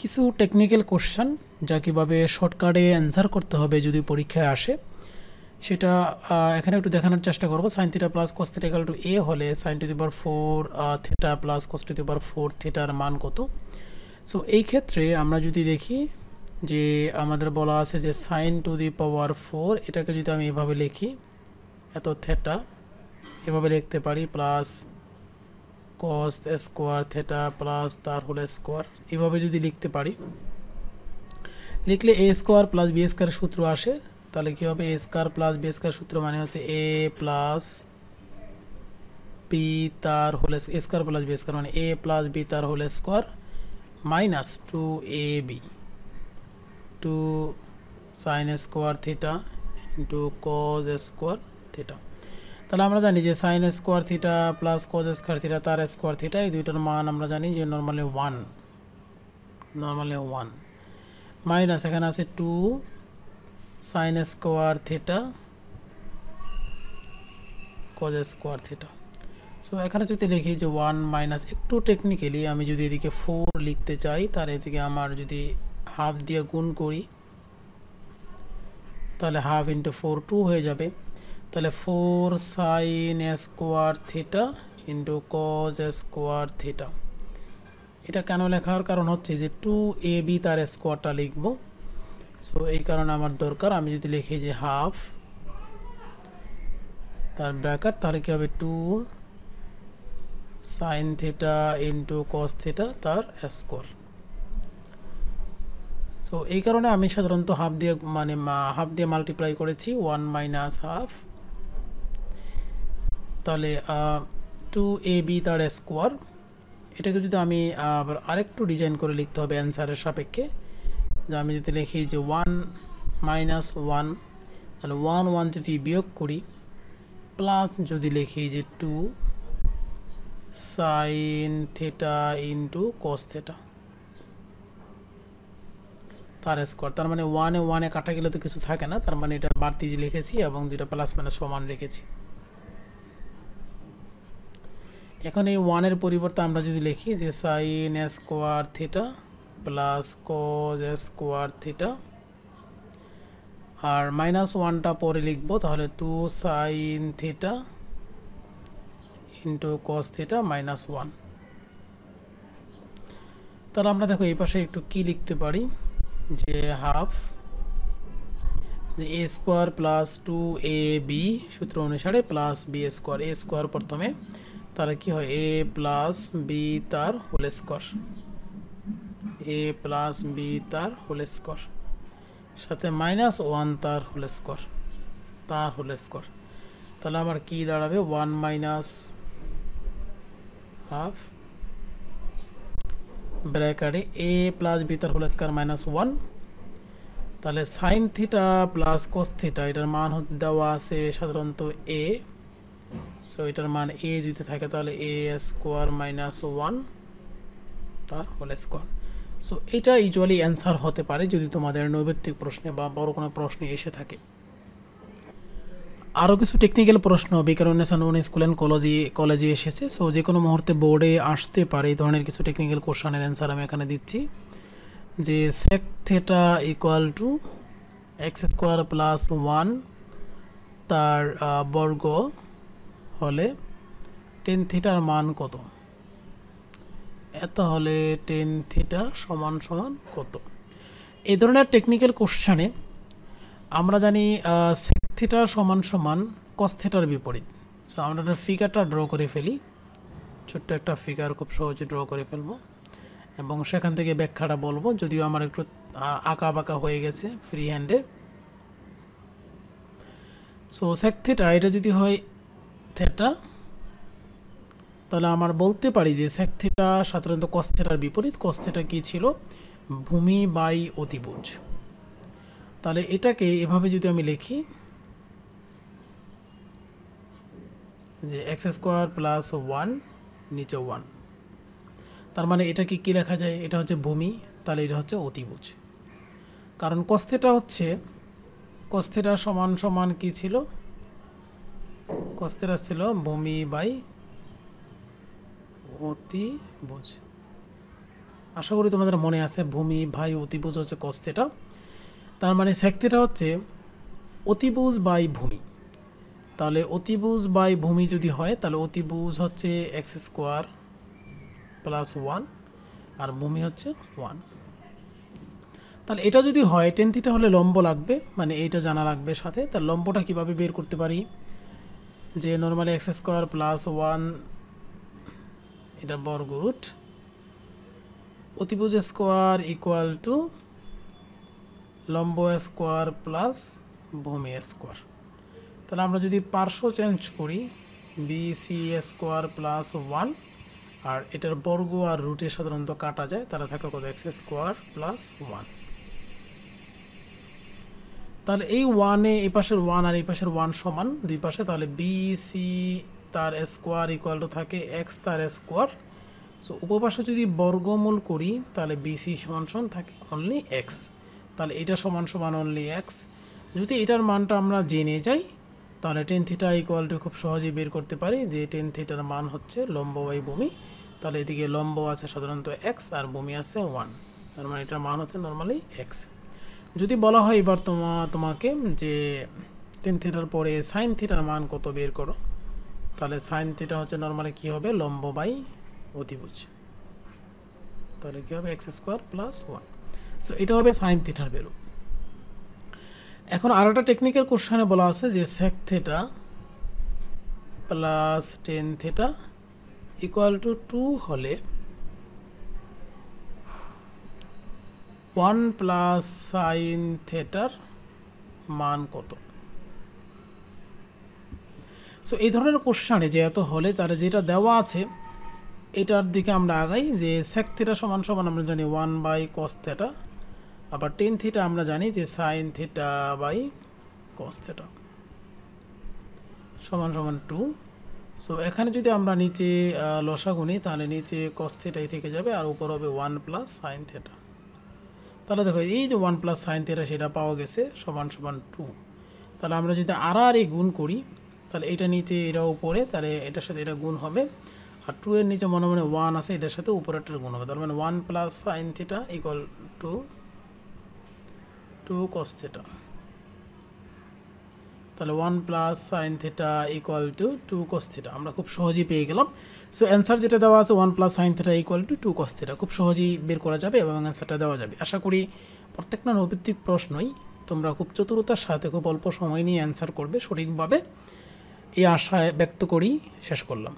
কিছু technical question যা কীভাবে শর্টকাটে অ্যান্সার করতে হবে যদি পরীক্ষায় আসে সেটা এখানে একটু দেখানোর চেষ্টা করবো sine theta plus cos theta to a হলে sine to the four theta plus cos to four থিটার মান কত সো এই ক্ষেত্রে আমরা যদি দেখি যে আমাদের বলা আছে যে sine to the power four এটাকে যদি আমি এভাবে লিখি এত থেটা এভাবে লিখতে পারি plus cos square theta plus তার হোল স্কোয়ার এভাবে যদি লিখতে পারি লিখলে a square plus b square সূত্র আসে তাহলে কী হবে a square plus b square সূত্র মানে হচ্ছে এ প্লাস বি তার whole square plus b square মানে এ প্লাস বি তার whole square minus two a b two sine square theta into cos square theta তাহলে আমরা জানি যে sin²θ + cos²θ এই দুইটার মান আমরা জানি যে নরমালি 1 নরমালি 1 माइनस এখানে আছে 2 sin²θ cos²θ সো এখানে যদি লেখি যে 1 - 2 টেকনিক্যালি আমি যদি এদিকে 4 লিখতে যাই তার এদিকে আমরা যদি হাফ দিয়ে গুণ করি তাহলে হাফ * 4 2 হয়ে যাবে তাহলে four sine square theta into cos square theta এটা কেন লেখার কারণ হচ্ছে যে টু এ বি তার স্কোয়ারটা লিখব সো এই কারণে আমার দরকার আমি যদি লিখি যে হাফ তার ব্র্যাকার তাহলে কী হবে two sine theta into cos theta তার স্কোয়ার সো এই কারণে আমি সাধারণত হাফ দিয়ে মানে হাফ দিয়ে মাল্টিপ্লাই করেছি ওয়ান মাইনাস হাফ তাহলে টু এ বি তার স্কোয়ার এটাকে যদি আমি আবার আরেকটু ডিজাইন করে লিখতে হবে অ্যান্সারের সাপেক্ষে যে আমি যদি লিখি যে ওয়ান মাইনাস ওয়ান তাহলে ওয়ান ওয়ান যদি বিয়োগ করি প্লাস যদি লিখি যে two sine theta into cos theta তার স্কোয়ার তার মানে ওয়ানে ওয়ানে কাটা গেলে তো কিছু থাকে না তার মানে এটা বাড়তি লিখেছি এবং দুটা প্লাস মানে সমান রেখেছি এখন এই ওয়ানের পরিবর্তে আমরা যদি লিখি যে sine square theta plus cos square theta আর মাইনাস ওয়ানটা পরে লিখবো তাহলে two sine theta into cos theta minus one তাহলে আমরা দেখো এই পাশে একটু কি লিখতে পারি যে হাফ যে a square plus two a b সূত্র অনুসারে plus b square a square প্রথমে তার কি হয় a + b তার হোল স্কয়ার a + b তার হোল স্কয়ার সাথে -1 তার হোল স্কয়ার তার হোল স্কয়ার তাহলে আমার কি দাঁড়াবে 1 - হাফ ব্র্যাকেটে a + b তার হোল স্কয়ার - 1 তাহলে sin θ + cos θ এর মান দেওয়া আছে সাধারণত a সো এটার মান এ যদি থাকে তাহলে এ স্কোয়ার মাইনাস ওয়ান তার হোল স্কোয়ার সো এটা ইউজুয়ালি অ্যান্সার হতে পারে যদি তোমাদের নৈবেত্তিক প্রশ্নে বা বড় কোনো প্রশ্নে এসে থাকে আরও কিছু টেকনিক্যাল প্রশ্ন বিকারুন্নেসানুন স্কুল অ্যান্ড কলেজে কলেজে এসেছে সো যে কোনো মুহূর্তে বোর্ডে আসতে পারে এই ধরনের কিছু টেকনিক্যাল কোশ্চানের অ্যান্সার আমি এখানে দিচ্ছি যে sec theta equal to x square plus one তার বর্গ হলে টেন থিটার মান কত তাহলে টেন থিটা সমান সমান কত এই ধরনের টেকনিক্যাল কোশ্চানে আমরা জানি সেক থিটা সমান সমান কস থিটার বিপরীত সো আমরা একটা ফিগারটা ড্র করে ফেলি ছোট্ট একটা ফিগার খুব সহজে ড্র করে ফেলবো এবং সেখান থেকে ব্যাখ্যাটা বলবো যদিও আমার একটু আঁকা বাঁকা হয়ে গেছে ফ্রি হ্যান্ডে সো সেক থিটা এটা যদি হয় থেটা তাহলে আমার বলতে পারি যে স্যাক থেটা সাধারণত কস্থেটার বিপরীত কস্থেটা কী ছিল ভূমি বাই অতিবুজ তাহলে এটাকে এভাবে যদি আমি লিখি যে এক্স স্কোয়ার প্লাস ওয়ান নিচে ওয়ান তার মানে এটাকে কী লেখা যায় এটা হচ্ছে ভূমি তাহলে এটা হচ্ছে অতিবুজ কারণ কস্থেটা হচ্ছে কস্থেটা সমান সমান কি ছিল কষ্টের আসছিল ভূমি বাই অতিভুজ আশা করি তোমাদের মনে আছে ভূমি ভাই অতিভুজ হচ্ছে কস্তেটা তার মানে শক্তিটা হচ্ছে অতিভুজ বাই ভূমি তাহলে অতিভুজ বাই ভূমি যদি হয় তাহলে অতিভুজ হচ্ছে এক্স স্কোয়ার প্লাস ওয়ান আর ভূমি হচ্ছে ওয়ান তাহলে এটা যদি হয় টেন থিটা হলে লম্ব লাগবে মানে এইটা জানা লাগবে সাথে তার লম্বটা কিভাবে বের করতে পারি যে normally x square plus one এটা বর্গ রুট অতিভুজ স্কোয়ার ইকুয়াল টু লম্ব স্কোয়ার প্লাস ভূমি স্কোয়ার তাহলে আমরা যদি পার্শ্ব চেঞ্জ করি B C square plus one আর এটার বর্গ আর রুটে সাধারণত কাটা যায় তারা থাকে কত এক্স স্কোয়ার প্লাস ওয়ান তাহলে এই ওয়ানে এই পাশের ওয়ান আর এই পাশের ওয়ান সমান দুই পাশে তাহলে বি সি তার স্কোয়ার ইকুয়াল টু থাকে এক্স তার স্কোয়ার সো উপপাশে যদি বর্গমূল করি তাহলে বিসি সমান সমান থাকে অনলি এক্স তাহলে এটা সমান সমান অনলি এক্স যদি এটার মানটা আমরা জেনে যাই তাহলে টেন থিটা ইকুয়ালটি খুব সহজেই বের করতে পারি যে টেন থিটার মান হচ্ছে লম্ব বাই বমি তাহলে এদিকে লম্ব আছে সাধারণত এক্স আর বমি আছে ওয়ান তার মানে এটার মান হচ্ছে নর্মালি এক্স যদি বলা হয় এবার তোমা তোমাকে যে টেন থিটার পরে সাইন থিটার মান কত বের করো তাহলে সাইন থিটা হচ্ছে নর্মালি কী হবে লম্ব বাই অতিভুজ তাহলে কী হবে x square plus one so এটা হবে সাইন থিটার ভ্যালু এখন আর একটা টেকনিক্যাল কোশ্চেনে বলা আছে যে sec theta plus tan theta equal to two হলে ওয়ান প্লাস সাইন থিয়েটার মান কত সো এই ধরনের কোশ্চানে যেহেতু হলে তার যেটা দেওয়া আছে এটার দিকে আমরা আগাই যে সেক থিটা সমান সমান আমরা জানি ওয়ান বাই কস থেটা আবার টেন থিটা আমরা জানি যে sine theta by cos theta সমান সমান টু সো এখানে যদি আমরা নিচে গুনি তাহলে নিচে কস থেটাই থেকে যাবে আর উপর হবে ওয়ান প্লাস সাইন থেটা তাহলে দেখো এই যে ওয়ান প্লাস সাইন থিটা সেটা পাওয়া গেছে সমান সমান টু তাহলে আমরা যদি আর আর এই গুণ করি তাহলে এটা নিচে এটা উপরে তাহলে এটার সাথে এটা গুণ হবে আর টু এর নিচে মনে মনে ওয়ান আছে এটার সাথে উপরে একটা গুণ হবে তার মানে one plus sine theta equal to two cos theta তাহলে one plus sine theta equal to two cos theta আমরা খুব সহজেই পেয়ে গেলাম সো অ্যান্সার যেটা দেওয়া আছে one plus sine theta equal to two cos theta খুব সহজেই বের করা যাবে এবং অ্যান্সারটা দেওয়া যাবে আশা করি প্রত্যেকটা নৈভিত্তিক প্রশ্নই তোমরা খুব চতুরতার সাথে খুব অল্প সময় নিয়ে অ্যান্সার করবে সঠিকভাবে এই আশায় ব্যক্ত করেই শেষ করলাম